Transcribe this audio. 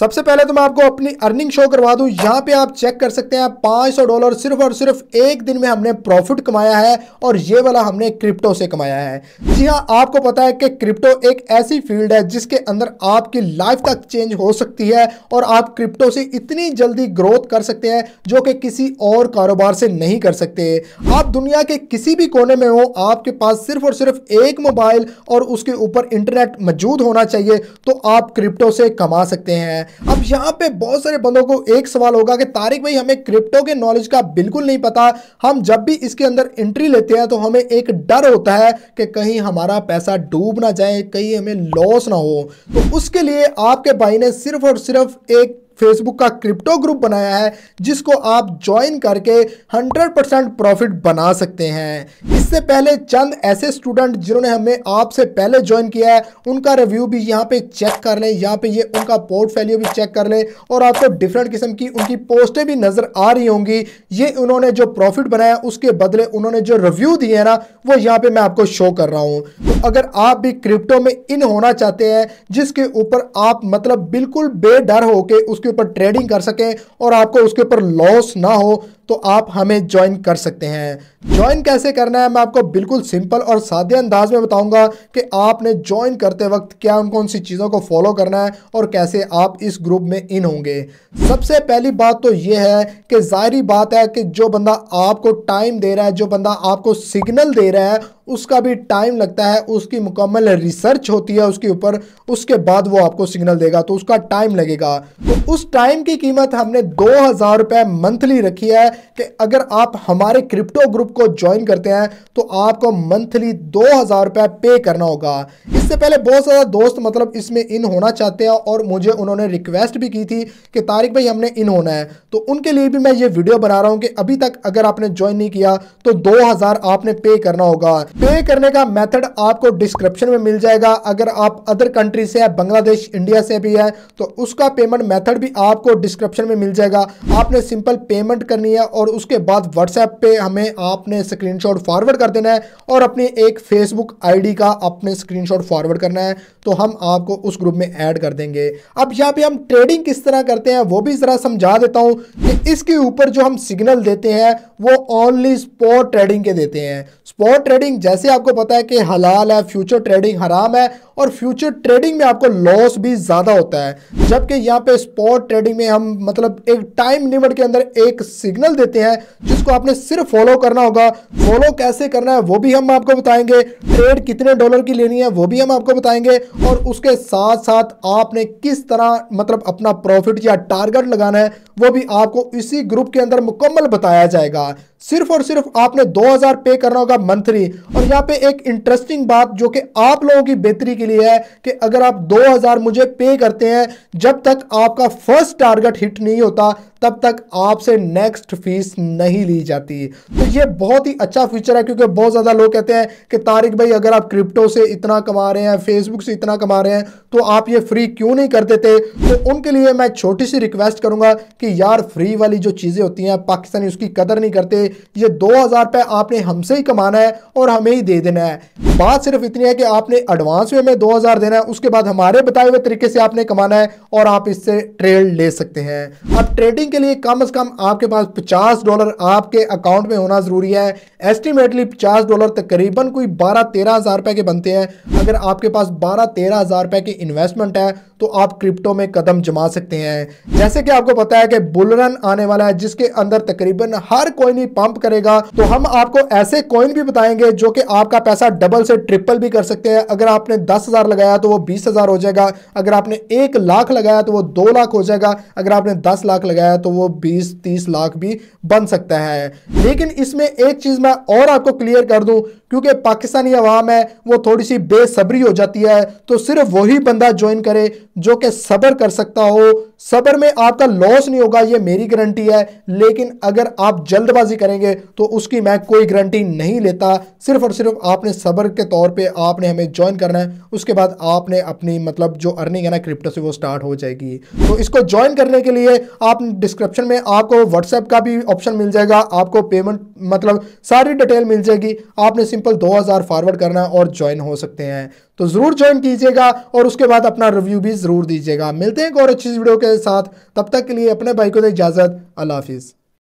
सबसे पहले तो मैं आपको अपनी अर्निंग शो करवा दूं यहाँ पे आप चेक कर सकते हैं पाँच सौ डॉलर सिर्फ और सिर्फ एक दिन में हमने प्रॉफिट कमाया है और ये वाला हमने क्रिप्टो से कमाया है जी हाँ आपको पता है कि क्रिप्टो एक ऐसी फील्ड है जिसके अंदर आपकी लाइफ तक चेंज हो सकती है और आप क्रिप्टो से इतनी जल्दी ग्रोथ कर सकते हैं जो कि किसी और कारोबार से नहीं कर सकते आप दुनिया के किसी भी कोने में हो आपके पास सिर्फ और सिर्फ एक मोबाइल और उसके ऊपर इंटरनेट मौजूद होना चाहिए तो आप क्रिप्टो से कमा सकते हैं अब यहाँ पे बहुत सारे बंदों को एक सवाल होगा कि तारिक भाई हमें क्रिप्टो के नॉलेज का बिल्कुल नहीं पता हम जब भी इसके अंदर एंट्री लेते हैं तो हमें एक डर होता है कि कहीं हमारा पैसा डूब ना जाए कहीं हमें लॉस ना हो तो उसके लिए आपके भाई ने सिर्फ और सिर्फ एक फेसबुक का क्रिप्टो ग्रुप बनाया है जिसको आप ज्वाइन करके 100% प्रॉफिट बना सकते हैं इससे पहले चंद ऐसे स्टूडेंट जिन्होंने हमें आपसे पहले ज्वाइन किया है उनका रिव्यू भी यहाँ पे चेक कर लें यहाँ पे ये उनका पोर्टफोलियो भी चेक कर लें और आपको डिफरेंट किस्म की उनकी पोस्टें भी नज़र आ रही होंगी ये उन्होंने जो प्रॉफिट बनाया उसके बदले उन्होंने जो रिव्यू दिए है ना वो यहाँ पे मैं आपको शो कर रहा हूँ तो अगर आप भी क्रिप्टो में इन होना चाहते हैं जिसके ऊपर आप मतलब बिल्कुल बेडर होके उसके ऊपर ट्रेडिंग कर सकें और आपको उसके ऊपर लॉस ना हो तो आप हमें ज्वाइन कर सकते हैं ज्वाइन कैसे करना है मैं आपको बिल्कुल सिंपल और सादे अंदाज में बताऊंगा कि आपने ज्वाइन करते वक्त क्या उन कौन सी चीज़ों को फॉलो करना है और कैसे आप इस ग्रुप में इन होंगे सबसे पहली बात तो यह है कि जाहिर बात है कि जो बंदा आपको टाइम दे रहा है जो बंदा आपको सिग्नल दे रहा है उसका भी टाइम लगता है उसकी मुकम्मल रिसर्च होती है उसके ऊपर उसके बाद वो आपको सिग्नल देगा तो उसका टाइम लगेगा तो उस टाइम की कीमत हमने दो हज़ार रुपए मंथली रखी है कि अगर आप हमारे क्रिप्टो ग्रुप को ज्वाइन करते हैं तो आपको मंथली दो हज़ार रुपए पे करना होगा इससे पहले बहुत सारा दोस्त मतलब इसमें इन होना चाहते हैं और मुझे उन्होंने रिक्वेस्ट भी की थी कि तारिक भाई हमने इन होना है तो उनके लिए भी मैं ये वीडियो बना रहा हूँ कि अभी तक अगर आपने ज्वाइन नहीं किया तो दो आपने पे करना होगा पे करने का मेथड आपको डिस्क्रिप्शन में मिल जाएगा अगर आप अदर कंट्री से है बांग्लादेश इंडिया से भी है तो उसका पेमेंट मेथड भी आपको डिस्क्रिप्शन में मिल जाएगा आपने सिंपल पेमेंट करनी है और उसके बाद व्हाट्सएप पे हमें आपने स्क्रीनशॉट फॉरवर्ड कर देना है और अपनी एक फेसबुक आईडी का अपने स्क्रीनशॉट फॉरवर्ड फॉरवर्ड करना है तो हम आपको उस ग्रुप में ऐड कर देंगे अब यहाँ पे हम ट्रेडिंग किस तरह करते हैं वो भी ज़रा समझा देता हूँ कि इसके ऊपर जो हम सिग्नल देते हैं वो ओनली स्पॉट ट्रेडिंग के देते हैं स्पॉट ट्रेडिंग जैसे आपको पता है कि हलाल है फ्यूचर ट्रेडिंग हराम है और फ्यूचर ट्रेडिंग में आपको लॉस भी ज़्यादा होता है जबकि यहाँ पे स्पॉट ट्रेडिंग में हम मतलब एक टाइम लिमिट के अंदर एक सिग्नल देते हैं जिसको आपने सिर्फ फॉलो करना होगा फॉलो कैसे करना है वो भी हम आपको बताएंगे ट्रेड कितने डॉलर की लेनी है वो भी हम हम आपको बताएंगे और उसके साथ साथ आपने किस तरह मतलब अपना प्रॉफिट या टारगेट लगाना है वो भी आपको इसी ग्रुप के अंदर मुकम्मल बताया जाएगा सिर्फ और सिर्फ आपने 2000 पे करना होगा मंथली और यहाँ पे एक इंटरेस्टिंग बात जो कि आप लोगों की बेहतरी के लिए है कि अगर आप 2000 मुझे पे करते हैं जब तक आपका फर्स्ट टारगेट हिट नहीं होता तब तक आपसे नेक्स्ट फीस नहीं ली जाती तो ये बहुत ही अच्छा फीचर है क्योंकि बहुत ज़्यादा लोग कहते हैं कि तारिक भाई अगर आप क्रिप्टो से इतना कमा रहे हैं फेसबुक से इतना कमा रहे हैं तो आप ये फ्री क्यों नहीं कर देते तो उनके लिए मैं छोटी सी रिक्वेस्ट करूँगा कि यार फ्री वाली जो चीज़ें होती हैं पाकिस्तानी उसकी कदर नहीं करते ये दो हज़ार आपने हमसे ही कमाना है और हमें ही दे देना है बात सिर्फ इतनी है कि आपने एडवांस वे में दो हज़ार देना है उसके बाद हमारे बताए हुए तरीके से आपने कमाना है और आप इससे ट्रेड ले सकते हैं अब ट्रेडिंग के लिए कम से कम आपके पास पचास डॉलर आपके अकाउंट में होना ज़रूरी है एस्टिमेटली पचास डॉलर तकरीबन कोई बारह तेरह हज़ार रुपये के बनते हैं अगर आपके पास बारह तेरह हज़ार रुपये की इन्वेस्टमेंट है तो आप क्रिप्टो में कदम जमा सकते हैं जैसे कि आपको पता है कि बुलरन आने वाला है जिसके अंदर तकरीबन हर कोइन ही पंप करेगा तो हम आपको ऐसे कोइन भी बताएंगे जो कि आपका पैसा डबल उसे ट्रिपल भी कर सकते हैं अगर आपने दस हज़ार लगाया तो वो बीस हज़ार हो जाएगा अगर आपने एक लाख लगाया तो वो दो लाख हो जाएगा अगर आपने दस लाख लगाया तो वो बीस तीस लाख भी बन सकता है लेकिन इसमें एक चीज़ मैं और आपको क्लियर कर दूं क्योंकि पाकिस्तानी अवाम है वो थोड़ी सी बेसब्री हो जाती है तो सिर्फ वही बंदा ज्वाइन करे जो कि सब्र कर सकता हो सब्र में आपका लॉस नहीं होगा ये मेरी गारंटी है लेकिन अगर आप जल्दबाजी करेंगे तो उसकी मैं कोई गारंटी नहीं लेता सिर्फ और सिर्फ आपने सब्र के तौर पे आपने हमें ज्वाइन करना है उसके बाद आपने अपनी मतलब जो अर्निंग है ना क्रिप्टो से वो स्टार्ट हो जाएगी तो इसको ज्वाइन करने के लिए आप डिस्क्रिप्शन में आपको व्हाट्सएप का भी ऑप्शन मिल जाएगा आपको पेमेंट मतलब सारी डिटेल मिल जाएगी आपने सिंपल 2000 फॉरवर्ड करना और ज्वाइन हो सकते हैं तो ज़रूर ज्वाइन कीजिएगा और उसके बाद अपना रिव्यू भी ज़रूर दीजिएगा मिलते हैं एक और अच्छी वीडियो के साथ तब तक के लिए अपने भाई को इजाज़त अल्लाह हाफिज़